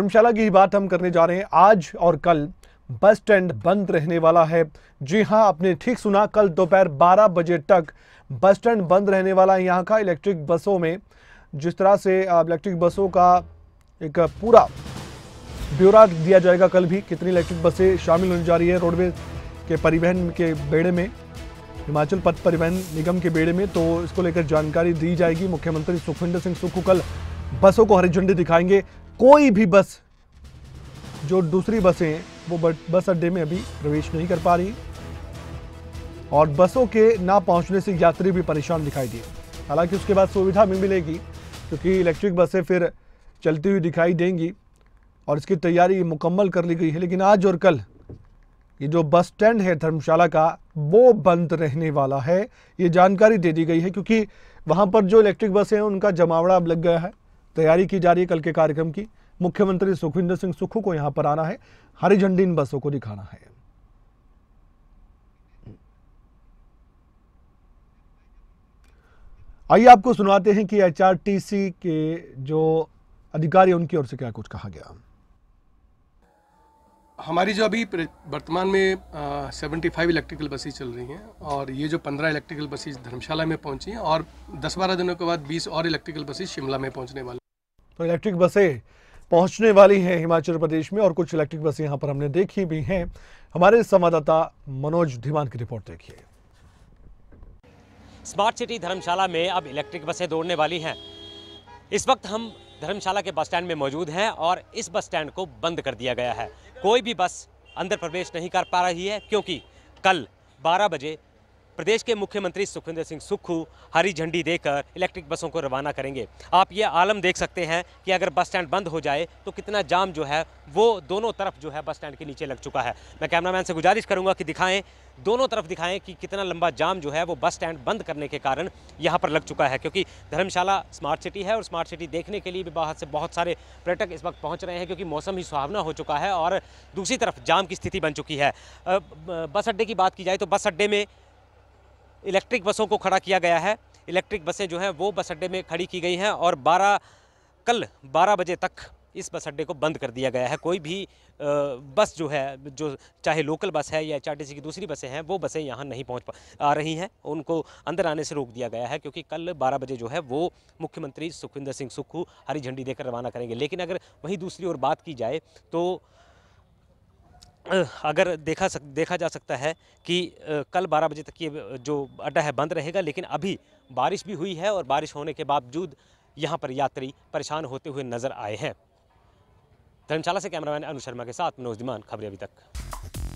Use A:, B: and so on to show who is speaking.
A: धर्मशाला की बात हम करने जा रहे हैं आज और कल बस स्टैंड बंद रहने वाला है जी हाँ आपने ठीक सुना कल दोपहर 12 बजे तक बस स्टैंड बंद रहने वाला है यहाँ का इलेक्ट्रिक बसों में जिस तरह से इलेक्ट्रिक बसों का एक पूरा ब्यौरा दिया जाएगा कल भी कितनी इलेक्ट्रिक बसें शामिल होने जा रही है रोडवेज के परिवहन के बेड़े में हिमाचल पथ परिवहन निगम के बेड़े में तो इसको लेकर जानकारी दी जाएगी मुख्यमंत्री सुखविंदर सिंह सुक्खू कल बसों को हरी झंडी दिखाएंगे कोई भी बस जो दूसरी बसें हैं वो बस अड्डे में अभी प्रवेश नहीं कर पा रही और बसों के ना पहुंचने से यात्री भी परेशान दिखाई दिए हालांकि उसके बाद सुविधा भी मिलेगी क्योंकि इलेक्ट्रिक बसें फिर चलती हुई दिखाई देंगी और इसकी तैयारी मुकम्मल कर ली गई है लेकिन आज और कल ये जो बस स्टैंड है धर्मशाला का वो बंद रहने वाला है ये जानकारी दे दी गई है क्योंकि वहाँ पर जो इलेक्ट्रिक बसें हैं उनका जमावड़ा अब लग गया है तैयारी की जा रही है कल के कार्यक्रम की मुख्यमंत्री सुखविंदर सिंह सुखू को यहां पर आना है हरी झंडी इन बसों को दिखाना है आइए आपको सुनाते हैं कि एचआरटीसी के जो अधिकारी उनकी ओर से क्या कुछ कहा गया हमारी जो अभी वर्तमान में सेवेंटी फाइव इलेक्ट्रिकल बसेज चल रही हैं और ये जो पंद्रह इलेक्ट्रिकल बसेज धर्मशाला में पहुंची हैं और दस बारह दिनों के बाद बीस और इलेक्ट्रिकल बसेज शिमला में पहुंचने वाली तो इलेक्ट्रिक बसें पहुंचने वाली हैं हिमाचल प्रदेश में और कुछ इलेक्ट्रिक बसें यहाँ पर हमने देखी भी हैं हमारे संवाददाता मनोज धीमान की रिपोर्ट देखिए
B: स्मार्ट सिटी धर्मशाला में अब इलेक्ट्रिक बसें दौड़ने वाली हैं इस वक्त हम धर्मशाला के बस स्टैंड में मौजूद हैं और इस बस स्टैंड को बंद कर दिया गया है कोई भी बस अंदर प्रवेश नहीं कर पा रही है क्योंकि कल 12 बजे प्रदेश के मुख्यमंत्री सुखविंदर सिंह सुक्खू हरी झंडी देकर इलेक्ट्रिक बसों को रवाना करेंगे आप ये आलम देख सकते हैं कि अगर बस स्टैंड बंद हो जाए तो कितना जाम जो है वो दोनों तरफ जो है बस स्टैंड के नीचे लग चुका है मैं कैमरामैन से गुजारिश करूंगा कि दिखाएं दोनों तरफ दिखाएं कि कितना लंबा जाम जो है वो बस स्टैंड बंद करने के कारण यहाँ पर लग चुका है क्योंकि धर्मशाला स्मार्ट सिटी है और स्मार्ट सिटी देखने के लिए भी बाहर से बहुत सारे पर्यटक इस वक्त पहुँच रहे हैं क्योंकि मौसम ही सुहावना हो चुका है और दूसरी तरफ जाम की स्थिति बन चुकी है बस अड्डे की बात की जाए तो बस अड्डे में इलेक्ट्रिक बसों को खड़ा किया गया है इलेक्ट्रिक बसें जो हैं वो बस अड्डे में खड़ी की गई हैं और 12 कल 12 बजे तक इस बस अड्डे को बंद कर दिया गया है कोई भी बस जो है जो चाहे लोकल बस है या एच की दूसरी बसें हैं वो बसें यहाँ नहीं पहुँच पा आ रही हैं उनको अंदर आने से रोक दिया गया है क्योंकि कल 12 बजे जो है वो मुख्यमंत्री सुखविंदर सिंह सुक्खू हरी झंडी देकर रवाना करेंगे लेकिन अगर वहीं दूसरी ओर बात की जाए तो अगर देखा सक देखा जा सकता है कि कल 12 बजे तक ये जो अड्डा है बंद रहेगा लेकिन अभी बारिश भी हुई है और बारिश होने के बावजूद यहाँ पर यात्री परेशान होते हुए नज़र आए हैं धर्मशाला से कैमरामैन अनु शर्मा के साथ मनोज दिमान खबरें अभी तक